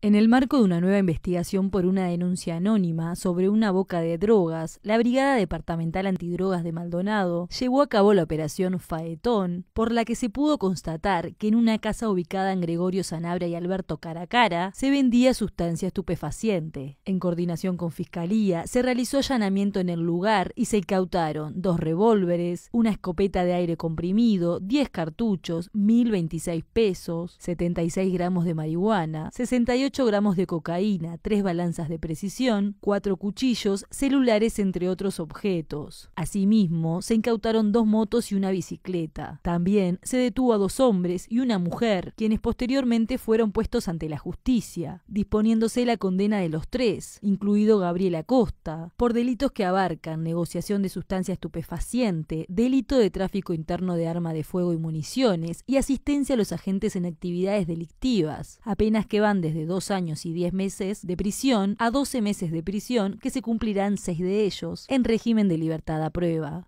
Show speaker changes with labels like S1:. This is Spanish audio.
S1: En el marco de una nueva investigación por una denuncia anónima sobre una boca de drogas, la Brigada Departamental Antidrogas de Maldonado llevó a cabo la operación Faetón, por la que se pudo constatar que en una casa ubicada en Gregorio Sanabria y Alberto Caracara se vendía sustancia estupefaciente. En coordinación con Fiscalía, se realizó allanamiento en el lugar y se incautaron dos revólveres, una escopeta de aire comprimido, 10 cartuchos, 1.026 pesos, 76 gramos de marihuana, 68 gramos de cocaína, tres balanzas de precisión, cuatro cuchillos, celulares, entre otros objetos. Asimismo, se incautaron dos motos y una bicicleta. También se detuvo a dos hombres y una mujer, quienes posteriormente fueron puestos ante la justicia, disponiéndose la condena de los tres, incluido Gabriel Acosta, por delitos que abarcan negociación de sustancia estupefaciente, delito de tráfico interno de arma de fuego y municiones y asistencia a los agentes en actividades delictivas, apenas que van desde dos dos años y diez meses de prisión a doce meses de prisión, que se cumplirán seis de ellos, en régimen de libertad a prueba.